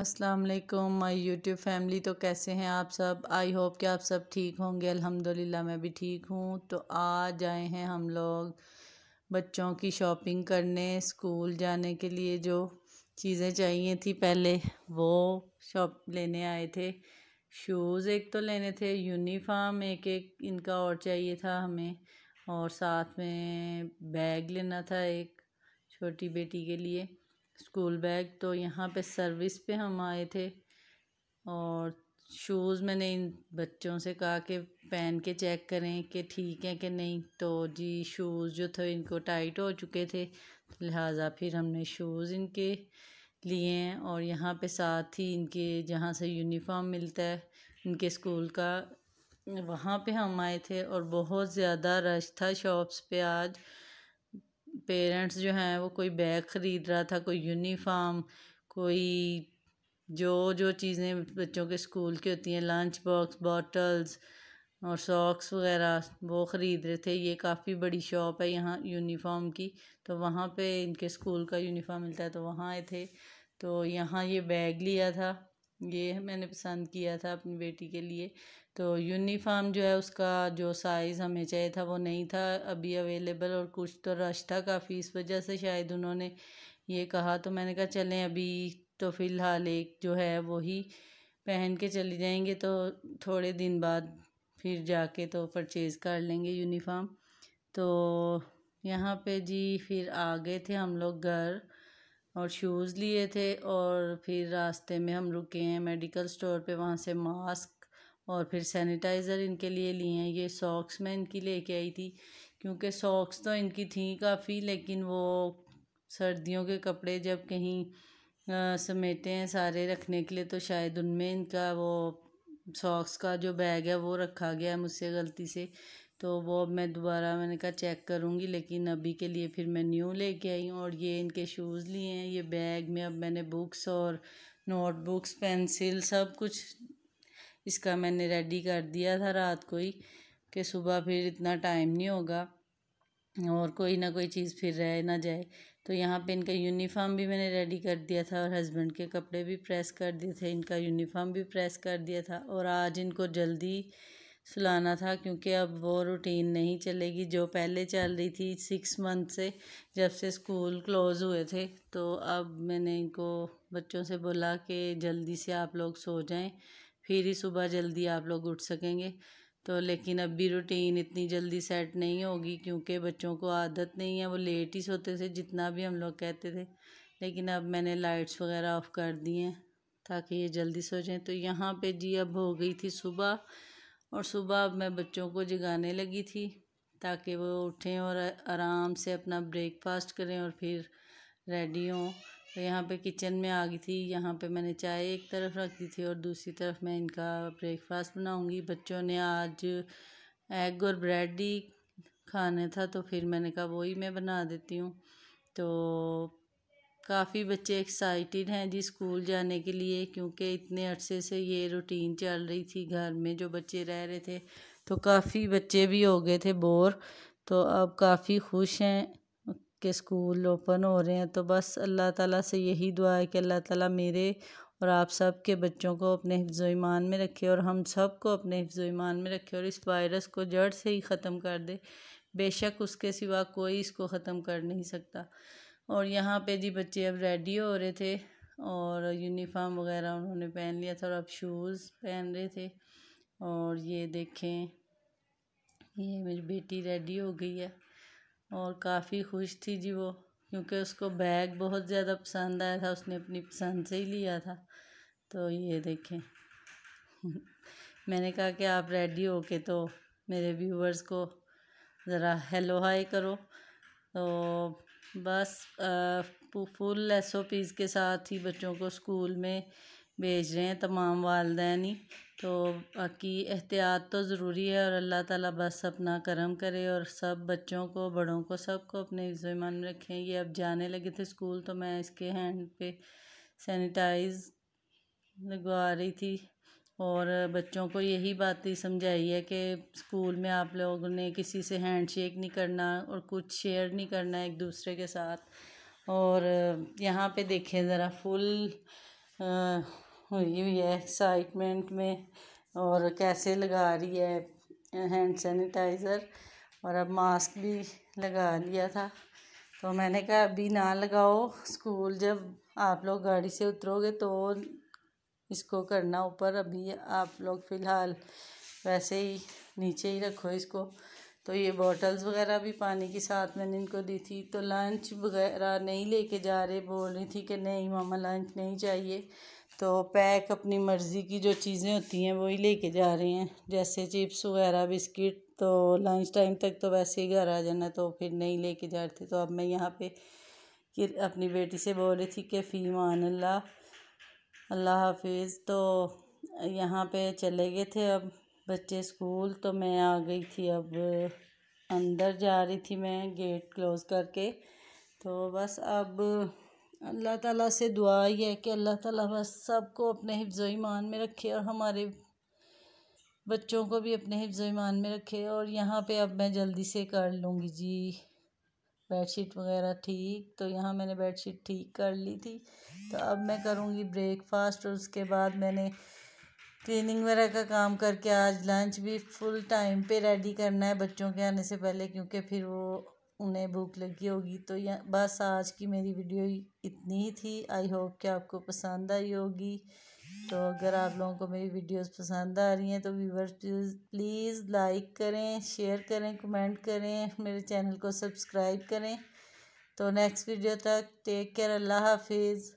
अस्सलाम वालेकुम my YouTube family तो कैसे हैं आप सब आई होप कि आप सब ठीक होंगे अल्हम्दुलिल्लाह मैं भी ठीक हूँ तो आ जाए हैं हम लोग बच्चों की शॉपिंग करने स्कूल जाने के लिए जो चीज़ें चाहिए थी पहले वो शॉप लेने आए थे शूज़ एक तो लेने थे यूनिफाम एक एक इनका और चाहिए था हमें और साथ में बैग लेना था एक छोटी बेटी के लिए स्कूल बैग तो यहाँ पे सर्विस पे हम आए थे और शूज़ मैंने इन बच्चों से कहा कि पहन के चेक करें कि ठीक है कि नहीं तो जी शूज़ जो थे इनको टाइट हो चुके थे लिहाजा फिर हमने शूज़ इनके लिए हैं और यहाँ पे साथ ही इनके जहाँ से यूनिफॉर्म मिलता है इनके स्कूल का वहाँ पे हम आए थे और बहुत ज़्यादा रश था शॉप्स पे आज पेरेंट्स जो हैं वो कोई बैग ख़रीद रहा था कोई यूनिफाम कोई जो जो चीज़ें बच्चों के स्कूल की होती हैं लंच बॉक्स बॉटल्स और सॉक्स वगैरह वो ख़रीद रहे थे ये काफ़ी बड़ी शॉप है यहाँ यूनिफॉर्म की तो वहाँ पे इनके स्कूल का यूनिफॉर्म मिलता है तो वहाँ आए थे तो यहाँ ये बैग लिया था ये मैंने पसंद किया था अपनी बेटी के लिए तो यूनिफाम जो है उसका जो साइज़ हमें चाहिए था वो नहीं था अभी अवेलेबल और कुछ तो रश था काफ़ी इस वजह से शायद उन्होंने ये कहा तो मैंने कहा चलें अभी तो फ़िलहाल एक जो है वही पहन के चले जाएंगे तो थोड़े दिन बाद फिर जाके तो परचेज़ कर लेंगे यूनिफाम तो यहाँ पे जी फिर आ गए थे हम लोग घर और शूज़ लिए थे और फिर रास्ते में हम रुके हैं मेडिकल स्टोर पे वहाँ से मास्क और फिर सैनिटाइज़र इनके लिए लिए हैं ये सॉक्स मैं इनकी लेके आई थी क्योंकि सॉक्स तो इनकी थी काफ़ी लेकिन वो सर्दियों के कपड़े जब कहीं आ, समेटे हैं सारे रखने के लिए तो शायद उनमें इनका वो सॉक्स का जो बैग है वो रखा गया है मुझसे गलती से तो वो मैं दोबारा मैंने कहा चेक करूँगी लेकिन अभी के लिए फिर मैं न्यू लेके आई हूँ और ये इनके शूज़ लिए हैं ये बैग में अब मैंने बुक्स और नोटबुक्स पेंसिल सब कुछ इसका मैंने रेडी कर दिया था रात को ही कि सुबह फिर इतना टाइम नहीं होगा और कोई ना कोई चीज़ फिर रह ना जाए तो यहाँ पे इनका यूनिफॉर्म भी मैंने रेडी कर दिया था और हस्बैंड के कपड़े भी प्रेस कर दिए थे इनका यूनिफॉर्म भी प्रेस कर दिया था और आज इनको जल्दी सुलाना था क्योंकि अब वो रूटीन नहीं चलेगी जो पहले चल रही थी सिक्स मंथ से जब से स्कूल क्लोज़ हुए थे तो अब मैंने इनको बच्चों से बोला कि जल्दी से आप लोग सो जाएं फिर ही सुबह जल्दी आप लोग उठ सकेंगे तो लेकिन अब भी रूटीन इतनी जल्दी सेट नहीं होगी क्योंकि बच्चों को आदत नहीं है वो लेट ही सोते थे जितना भी हम लोग कहते थे लेकिन अब मैंने लाइट्स वगैरह ऑफ़ कर दी हैं ताकि ये जल्दी सो जाएँ तो यहाँ पे जी अब हो गई थी सुबह और सुबह मैं बच्चों को जगाने लगी थी ताकि वो उठें और आराम से अपना ब्रेकफास्ट करें और फिर रेडी हों तो यहाँ पे किचन में आ गई थी यहाँ पे मैंने चाय एक तरफ रखी थी और दूसरी तरफ मैं इनका ब्रेकफास्ट बनाऊँगी बच्चों ने आज एग और ब्रेड ही खाने था तो फिर मैंने कहा वही मैं बना देती हूँ तो काफ़ी बच्चे एक्साइटेड हैं जी स्कूल जाने के लिए क्योंकि इतने अरसे से ये रूटीन चल रही थी घर में जो बच्चे रह रहे थे तो काफ़ी बच्चे भी हो गए थे बोर तो अब काफ़ी खुश हैं कि स्कूल ओपन हो रहे हैं तो बस अल्लाह ताला से यही दुआ है कि अल्लाह ताला मेरे और आप सब के बच्चों को अपने हिफ्ज़ ईमान में रखे और हम सब को अपने हिफ्ज़ ईमान में रखे और इस वायरस को जड़ से ही ख़त्म कर दे बेशक उसके सिवा कोई इसको ख़त्म कर नहीं सकता और यहाँ पे जी बच्चे अब रेडी हो रहे थे और यूनिफॉर्म वगैरह उन्होंने पहन लिया था और अब शूज़ पहन रहे थे और ये देखें ये मेरी बेटी रेडी हो गई है और काफ़ी खुश थी जी वो क्योंकि उसको बैग बहुत ज़्यादा पसंद आया था उसने अपनी पसंद से ही लिया था तो ये देखें मैंने कहा कि आप रेडी हो के तो मेरे व्यूवर्स को ज़रा हेलो हाई करो तो बस फुल एस ओ पीज़ के साथ ही बच्चों को स्कूल में भेज रहे हैं तमाम वालदेन ही तो बाकी एहतियात तो ज़रूरी है और अल्लाह ताला बस अपना करम करे और सब बच्चों को बड़ों को सबको अपने ईमान में रखें ये अब जाने लगे थे स्कूल तो मैं इसके हैंड पे सैनिटाइज़ लगवा रही थी और बच्चों को यही बात ही समझाई है कि स्कूल में आप लोगों ने किसी से हैंडशेक नहीं करना और कुछ शेयर नहीं करना एक दूसरे के साथ और यहाँ पे देखें ज़रा फुल हुई हुई है एक्साइटमेंट में और कैसे लगा रही है हैंड सैनिटाइज़र और अब मास्क भी लगा लिया था तो मैंने कहा अभी ना लगाओ स्कूल जब आप लोग गाड़ी से उतरोगे तो इसको करना ऊपर अभी आप लोग फ़िलहाल वैसे ही नीचे ही रखो इसको तो ये बॉटल्स वगैरह भी पानी के साथ मैंने इनको दी थी तो लंच वगैरह नहीं लेके जा रहे बोल रही थी कि नहीं मामा लंच नहीं चाहिए तो पैक अपनी मर्ज़ी की जो चीज़ें होती हैं वही लेके जा रहे हैं जैसे चिप्स वगैरह बिस्किट तो लंच टाइम तक तो वैसे ही घर आ जाना तो फिर नहीं लेके जा रहे थे तो अब मैं यहाँ पर अपनी बेटी से बोल रही थी कि फ़ी मान ला अल्लाह हाफिज़ तो यहाँ पे चले गए थे अब बच्चे स्कूल तो मैं आ गई थी अब अंदर जा रही थी मैं गेट क्लोज़ करके तो बस अब अल्लाह ताला से दुआ ही है कि अल्लाह ताला बस सबको अपने हिफ्ज़ ईमान में रखे और हमारे बच्चों को भी अपने हिफ्ज़ ईमान में रखे और यहाँ पे अब मैं जल्दी से कर लूँगी जी बेडशीट वगैरह ठीक तो यहाँ मैंने बेडशीट ठीक कर ली थी तो अब मैं करूँगी ब्रेकफास्ट और उसके बाद मैंने क्लीनिंग वगैरह का काम करके आज लंच भी फुल टाइम पे रेडी करना है बच्चों के आने से पहले क्योंकि फिर वो उन्हें भूख लगी होगी तो यह बस आज की मेरी वीडियो इतनी ही थी आई होप कि आपको पसंद आई होगी तो अगर आप लोगों को मेरी वीडियोस पसंद आ रही हैं तो व्यूवर्स प्लीज़ लाइक करें शेयर करें कमेंट करें मेरे चैनल को सब्सक्राइब करें तो नेक्स्ट वीडियो तक टेक केयर अल्लाह हाफिज़